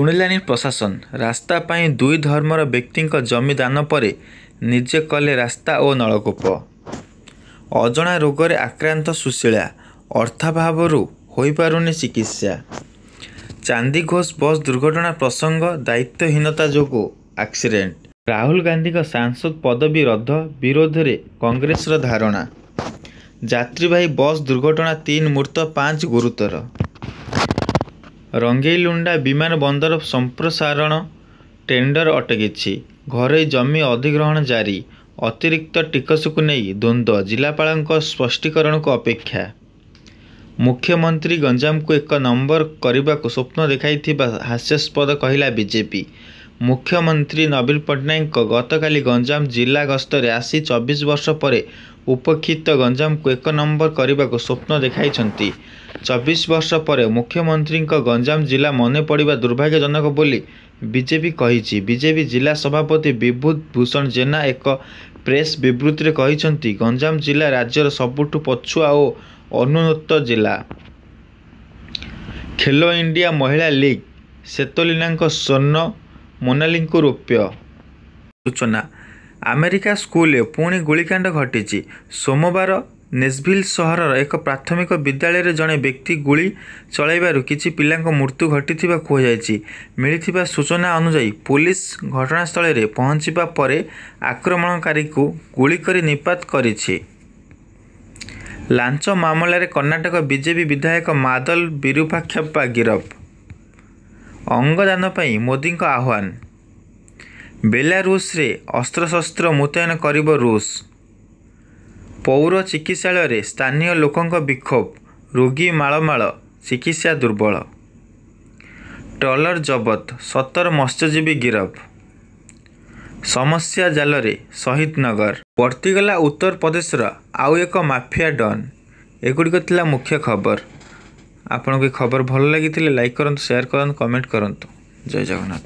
ଶୁଣିଲାଣି ପ୍ରଶାସନ ରାସ୍ତା ପାଇଁ ଦୁଇ ଧର୍ମର ବ୍ୟକ୍ତିଙ୍କ ଜମି ଦାନ ପରେ ନିଜେ କଲେ ରାସ୍ତା ଓ ନଳକୂପ ଅଜଣା ରୋଗରେ ଆକ୍ରାନ୍ତ ସୁଶୀଳା ଅର୍ଥାଭାବରୁ ହୋଇପାରୁନି ଚିକିତ୍ସା ଚାନ୍ଦିଘୋଷ ବସ୍ ଦୁର୍ଘଟଣା ପ୍ରସଙ୍ଗ ଦାୟିତ୍ୱହୀନତା ଯୋଗୁଁ ଆକ୍ସିଡେଣ୍ଟ ରାହୁଲ ଗାନ୍ଧୀଙ୍କ ସାଂସଦ ପଦବୀ ରଦ୍ଦ ବିରୋଧରେ କଂଗ୍ରେସର ଧାରଣା ଯାତ୍ରୀବାହୀ ବସ୍ ଦୁର୍ଘଟଣା ତିନି ମୃତ ପାଞ୍ଚ ଗୁରୁତର ରଙ୍ଗେଇଲୁଣ୍ଡା ବିମାନ ବନ୍ଦର ସମ୍ପ୍ରସାରଣ ଟେଣ୍ଡର ଅଟକିଛି ଘରୋଇ ଜମି ଅଧିଗ୍ରହଣ ଜାରି ଅତିରିକ୍ତ ଟିକସକୁ ନେଇ ଦ୍ୱନ୍ଦ୍ୱ ଜିଲ୍ଲାପାଳଙ୍କ ସ୍ପଷ୍ଟୀକରଣକୁ ଅପେକ୍ଷା ମୁଖ୍ୟମନ୍ତ୍ରୀ ଗଞ୍ଜାମକୁ ଏକ ନମ୍ବର କରିବାକୁ ସ୍ୱପ୍ନ ଦେଖାଇଥିବା ହାସ୍ୟାସ୍ପଦ କହିଲା ବିଜେପି ମୁଖ୍ୟମନ୍ତ୍ରୀ ନବୀନ ପଟ୍ଟନାୟକଙ୍କ ଗତକାଲି ଗଞ୍ଜାମ ଜିଲ୍ଲା ଗସ୍ତରେ ଆସି ଚବିଶ ବର୍ଷ ପରେ ଉପକ୍ଷିତ ଗଞ୍ଜାମକୁ ଏକ ନମ୍ବର କରିବାକୁ ସ୍ୱପ୍ନ ଦେଖାଇଛନ୍ତି ଚବିଶ ବର୍ଷ ପରେ ମୁଖ୍ୟମନ୍ତ୍ରୀଙ୍କ ଗଞ୍ଜାମ ଜିଲ୍ଲା ମନେ ପଡ଼ିବା ଦୁର୍ଭାଗ୍ୟଜନକ ବୋଲି ବିଜେପି କହିଛି ବିଜେପି ଜିଲ୍ଲା ସଭାପତି ବିଭୂତ ଭୂଷଣ ଜେନା ଏକ ପ୍ରେସ୍ ବିବୃତ୍ତିରେ କହିଛନ୍ତି ଗଞ୍ଜାମ ଜିଲ୍ଲା ରାଜ୍ୟର ସବୁଠୁ ପଛୁଆ ଓ ଅନୁନ୍ନତ ଜିଲ୍ଲା ଖେଲୋ ଇଣ୍ଡିଆ ମହିଳା ଲିଗ୍ ସେତୋଲିନାଙ୍କ ସ୍ୱର୍ଣ୍ଣ ମୋନାଲିଙ୍କୁ ରୌପ୍ୟ ସୂଚନା ଆମେରିକା ସ୍କୁଲରେ ପୁଣି ଗୁଳିକାଣ୍ଡ ଘଟିଛି ସୋମବାର ନେଜଭିଲ୍ ସହରର ଏକ ପ୍ରାଥମିକ ବିଦ୍ୟାଳୟରେ ଜଣେ ବ୍ୟକ୍ତି ଗୁଳି ଚଳାଇବାରୁ କିଛି ପିଲାଙ୍କ ମୃତ୍ୟୁ ଘଟିଥିବା କୁହାଯାଇଛି ମିଳିଥିବା ସୂଚନା ଅନୁଯାୟୀ ପୁଲିସ୍ ଘଟଣାସ୍ଥଳରେ ପହଞ୍ଚିବା ପରେ ଆକ୍ରମଣକାରୀଙ୍କୁ ଗୁଳି କରି ନିପାତ କରିଛି ଲାଞ୍ଚ ମାମଲାରେ କର୍ଣ୍ଣାଟକ ବିଜେପି ବିଧାୟକ ମାଦଲ ବିରୁପାକ୍ଷପ୍ପା ଗିରଫ ଅଙ୍ଗଦାନ ପାଇଁ ମୋଦିଙ୍କ ଆହ୍ୱାନ ବେଲାରୁଷରେ ଅସ୍ତ୍ରଶସ୍ତ୍ର ମୁତୟନ କରିବ ରୁଷ ପୌର ଚିକିତ୍ସାଳୟରେ ସ୍ଥାନୀୟ ଲୋକଙ୍କ ବିକ୍ଷୋଭ ରୋଗୀ ମାଳମାଳ ଚିକିତ୍ସା ଦୁର୍ବଳ ଟ୍ରଲର ଜବତ ସତର ମତ୍ସ୍ୟଜୀବୀ ଗିରଫ ସମସ୍ୟା ଜାଲରେ ଶହୀଦ ନଗର ବର୍ତ୍ତିଗଲା ଉତ୍ତରପ୍ରଦେଶର ଆଉ ଏକ ମାଫିଆ ଡନ୍ ଏଗୁଡ଼ିକ ଥିଲା ମୁଖ୍ୟ ଖବର ଆପଣଙ୍କୁ ଏ ଖବର ଭଲ ଲାଗିଥିଲେ ଲାଇକ୍ କରନ୍ତୁ ସେୟାର କରନ୍ତୁ କମେଣ୍ଟ କରନ୍ତୁ ଜୟ ଜଗନ୍ନାଥ